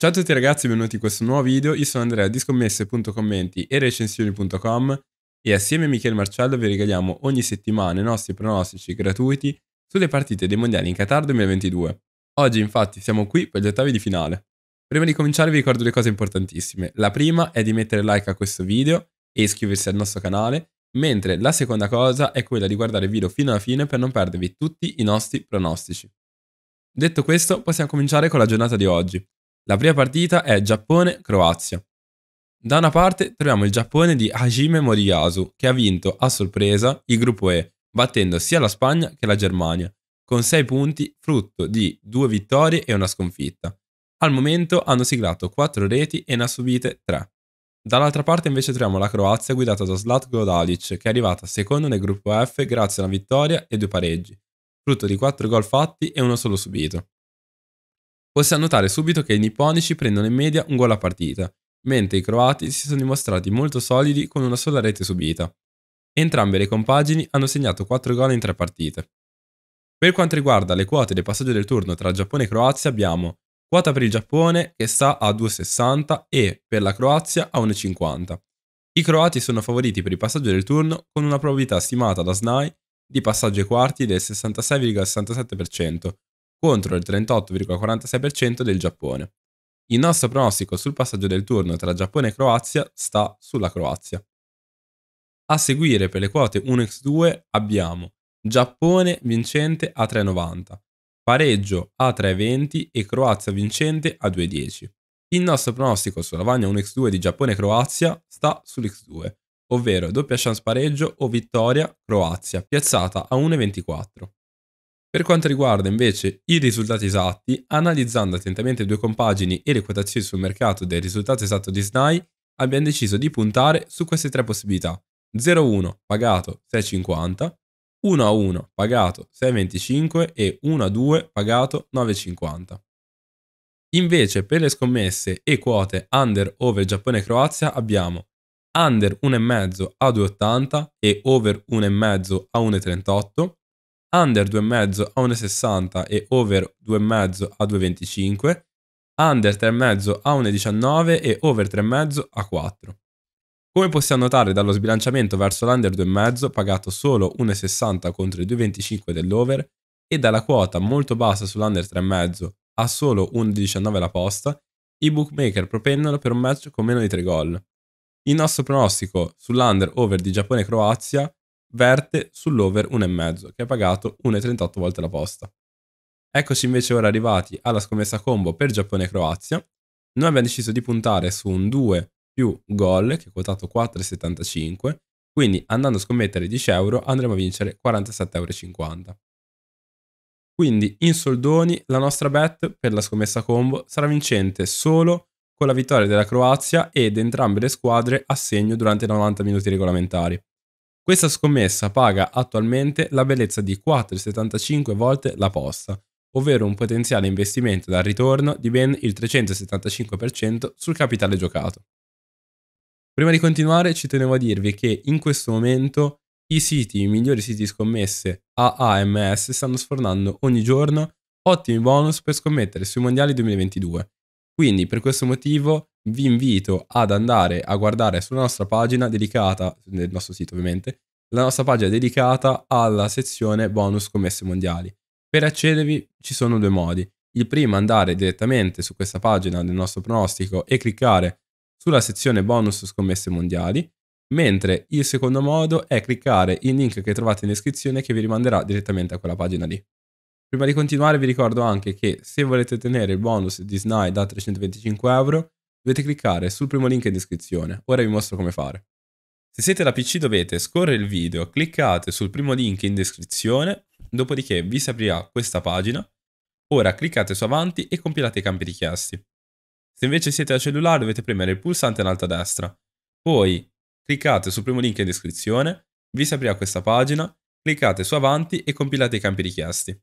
Ciao a tutti ragazzi, benvenuti in questo nuovo video. Io sono Andrea di scommesse.commenti e recensioni.com e assieme a Michele Marcello vi regaliamo ogni settimana i nostri pronostici gratuiti sulle partite dei mondiali in Qatar 2022. Oggi infatti siamo qui per gli ottavi di finale. Prima di cominciare vi ricordo due cose importantissime. La prima è di mettere like a questo video e iscriversi al nostro canale, mentre la seconda cosa è quella di guardare il video fino alla fine per non perdervi tutti i nostri pronostici. Detto questo, possiamo cominciare con la giornata di oggi. La prima partita è Giappone-Croazia. Da una parte troviamo il Giappone di Hajime Moriyasu, che ha vinto a sorpresa il gruppo E, battendo sia la Spagna che la Germania, con 6 punti frutto di 2 vittorie e una sconfitta. Al momento hanno siglato 4 reti e ne ha subite 3. Dall'altra parte invece troviamo la Croazia guidata da Zlatko Dalic, che è arrivata secondo nel gruppo F grazie a una vittoria e due pareggi, frutto di 4 gol fatti e uno solo subito. Possiamo notare subito che i nipponici prendono in media un gol a partita, mentre i croati si sono dimostrati molto solidi con una sola rete subita. Entrambe le compagini hanno segnato 4 gol in 3 partite. Per quanto riguarda le quote del passaggio del turno tra Giappone e Croazia abbiamo quota per il Giappone che sta a 2,60 e per la Croazia a 1,50. I croati sono favoriti per il passaggio del turno con una probabilità stimata da SNAI di passaggio ai quarti del 66,67%, contro il 38,46% del Giappone. Il nostro pronostico sul passaggio del turno tra Giappone e Croazia sta sulla Croazia. A seguire per le quote 1x2 abbiamo Giappone vincente a 3,90, pareggio a 3,20 e Croazia vincente a 2,10. Il nostro pronostico sulla lavagna 1x2 di Giappone e Croazia sta sull'x2, ovvero doppia chance pareggio o vittoria Croazia, piazzata a 1,24. Per quanto riguarda invece i risultati esatti, analizzando attentamente due compagini e le quotazioni sul mercato del risultato esatto di SNAI, abbiamo deciso di puntare su queste tre possibilità. 0-1 pagato 6,50, 1-1 pagato 6,25 e 1-2 pagato 9,50. Invece per le scommesse e quote under over Giappone-Croazia abbiamo under 1,5 a 2,80 e over 1,5 a 1,38, under 2,5 a 1,60 e over 2,5 a 2,25, under 3,5 a 1,19 e over 3,5 a 4. Come possiamo notare dallo sbilanciamento verso l'under 2,5 pagato solo 1,60 contro i 2,25 dell'over e dalla quota molto bassa sull'under 3,5 a solo 1,19 la posta, i bookmaker propendono per un match con meno di 3 gol. Il nostro pronostico sull'under over di Giappone-Croazia verte sull'over 1,5 che è pagato 1,38 volte la posta. Eccoci invece ora arrivati alla scommessa combo per Giappone e Croazia. Noi abbiamo deciso di puntare su un 2 più gol che è quotato 4,75, quindi andando a scommettere 10 euro andremo a vincere 47,50 euro. Quindi in soldoni la nostra bet per la scommessa combo sarà vincente solo con la vittoria della Croazia ed entrambe le squadre a segno durante i 90 minuti regolamentari. Questa scommessa paga attualmente la bellezza di 4,75 volte la posta, ovvero un potenziale investimento dal ritorno di ben il 375% sul capitale giocato. Prima di continuare ci tenevo a dirvi che in questo momento i siti, i migliori siti scommesse AAMS stanno sfornando ogni giorno ottimi bonus per scommettere sui mondiali 2022. Quindi per questo motivo vi invito ad andare a guardare sulla nostra pagina dedicata, nel nostro sito ovviamente, la nostra pagina dedicata alla sezione bonus commesse mondiali. Per accedervi ci sono due modi. Il primo è andare direttamente su questa pagina del nostro pronostico e cliccare sulla sezione bonus scommesse mondiali, mentre il secondo modo è cliccare il link che trovate in descrizione che vi rimanderà direttamente a quella pagina lì. Prima di continuare vi ricordo anche che se volete tenere il bonus di Snide da 325 euro dovete cliccare sul primo link in descrizione. Ora vi mostro come fare. Se siete da PC dovete scorrere il video, cliccate sul primo link in descrizione, dopodiché vi si aprirà questa pagina. Ora cliccate su avanti e compilate i campi richiesti. Se invece siete al cellulare dovete premere il pulsante in alto a destra. Poi cliccate sul primo link in descrizione, vi si aprirà questa pagina, cliccate su avanti e compilate i campi richiesti.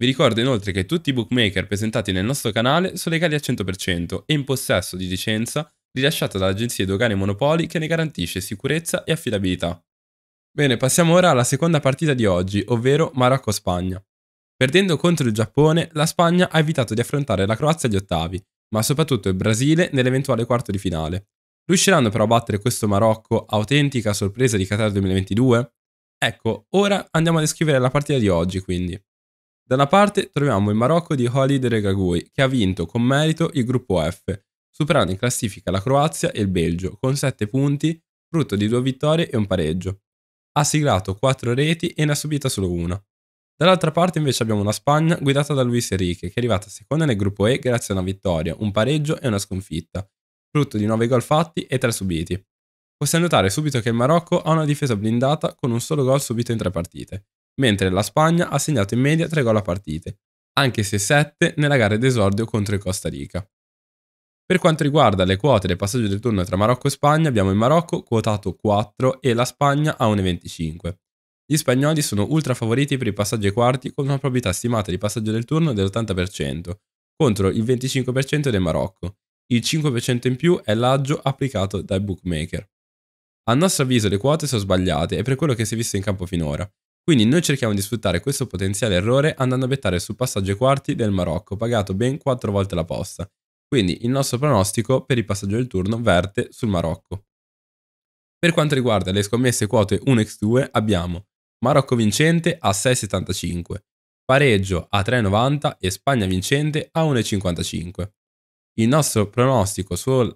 Vi ricordo inoltre che tutti i bookmaker presentati nel nostro canale sono legali al 100% e in possesso di licenza rilasciata dall'Agenzia Dogane Monopoli che ne garantisce sicurezza e affidabilità. Bene, passiamo ora alla seconda partita di oggi, ovvero Marocco-Spagna. Perdendo contro il Giappone, la Spagna ha evitato di affrontare la Croazia agli ottavi, ma soprattutto il Brasile nell'eventuale quarto di finale. Riusciranno però a battere questo Marocco autentica sorpresa di Qatar 2022? Ecco, ora andiamo a descrivere la partita di oggi quindi. Da una parte troviamo il Marocco di Khalid Regagui, che ha vinto con merito il gruppo F, superando in classifica la Croazia e il Belgio con 7 punti, frutto di due vittorie e un pareggio. Ha siglato 4 reti e ne ha subita solo una. Dall'altra parte invece abbiamo la Spagna guidata da Luis Enrique, che è arrivata seconda nel gruppo E grazie a una vittoria, un pareggio e una sconfitta, frutto di 9 gol fatti e 3 subiti. Possiamo notare subito che il Marocco ha una difesa blindata con un solo gol subito in tre partite, mentre la Spagna ha segnato in media 3 gol a partite, anche se 7 nella gara d'esordio contro il Costa Rica. Per quanto riguarda le quote del passaggio del turno tra Marocco e Spagna, abbiamo il Marocco quotato 4 e la Spagna a 1,25. Gli spagnoli sono ultra favoriti per i passaggi ai quarti con una probabilità stimata di passaggio del turno dell'80%, contro il 25% del Marocco. Il 5% in più è l'aggio applicato dai bookmaker. A nostro avviso le quote sono sbagliate e per quello che si è visto in campo finora, quindi noi cerchiamo di sfruttare questo potenziale errore andando a bettare sul passaggio ai quarti del Marocco, pagato ben 4 volte la posta. Quindi il nostro pronostico per il passaggio del turno verte sul Marocco. Per quanto riguarda le scommesse quote 1x2 abbiamo Marocco vincente a 6,75, pareggio a 3,90 e Spagna vincente a 1,55. Il nostro pronostico, sul...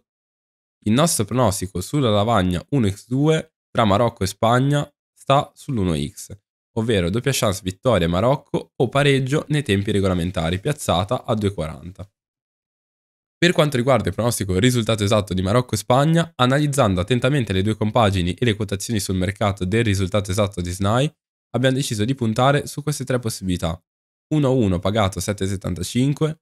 il nostro pronostico sulla lavagna 1x2 tra Marocco e Spagna sta sull'1x ovvero doppia chance vittoria Marocco o pareggio nei tempi regolamentari, piazzata a 2,40. Per quanto riguarda il pronostico risultato esatto di Marocco e Spagna, analizzando attentamente le due compagini e le quotazioni sul mercato del risultato esatto di SNAI, abbiamo deciso di puntare su queste tre possibilità. 1-1 pagato 7,75,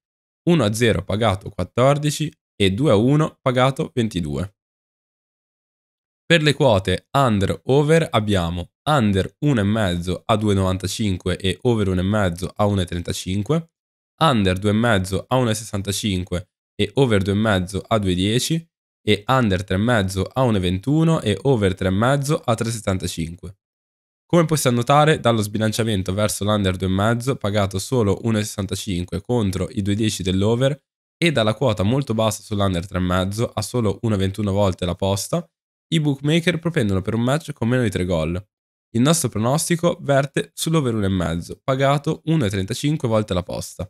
1-0 pagato 14 e 2-1 pagato 22. Per le quote under-over abbiamo under 1,5 a 2,95 e over 1,5 a 1,35, under 2,5 a 1,65 e over 2,5 a 2,10 e under 3,5 a 1,21 e over 3,5 a 3,75. Come possiamo notare, dallo sbilanciamento verso l'under 2,5 pagato solo 1,65 contro i 2,10 dell'over e dalla quota molto bassa sull'under 3,5 a solo 1,21 volte la posta, i bookmaker propendono per un match con meno di 3 gol, il nostro pronostico verte sull'over 1,5, pagato 1,35 volte la posta.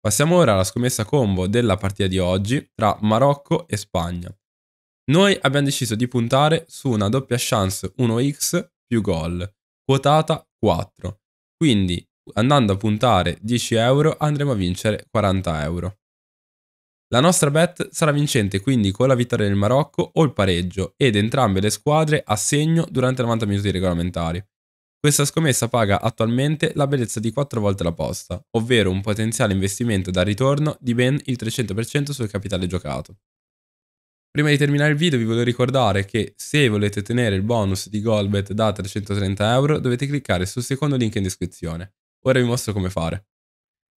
Passiamo ora alla scommessa combo della partita di oggi tra Marocco e Spagna. Noi abbiamo deciso di puntare su una doppia chance 1x più gol, quotata 4. Quindi andando a puntare 10 euro andremo a vincere 40 euro. La nostra bet sarà vincente quindi con la vittoria del Marocco o il pareggio ed entrambe le squadre a segno durante 90 minuti regolamentari. Questa scommessa paga attualmente la bellezza di 4 volte la posta, ovvero un potenziale investimento da ritorno di ben il 300% sul capitale giocato. Prima di terminare il video vi voglio ricordare che se volete ottenere il bonus di Golbet da 330€ dovete cliccare sul secondo link in descrizione. Ora vi mostro come fare.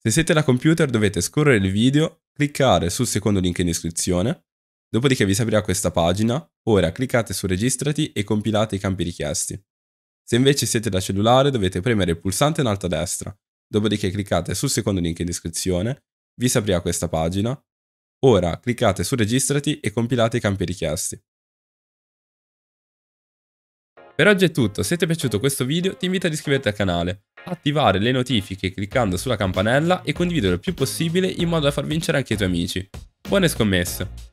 Se siete da computer dovete scorrere il video, cliccare sul secondo link in descrizione, dopodiché vi si aprirà questa pagina, ora cliccate su registrati e compilate i campi richiesti. Se invece siete da cellulare dovete premere il pulsante in alto a destra, dopodiché cliccate sul secondo link in descrizione, vi si aprirà questa pagina, ora cliccate su registrati e compilate i campi richiesti. Per oggi è tutto, se ti è piaciuto questo video ti invito ad iscriverti al canale, attivare le notifiche cliccando sulla campanella e condividere il più possibile in modo da far vincere anche i tuoi amici. Buone scommesse!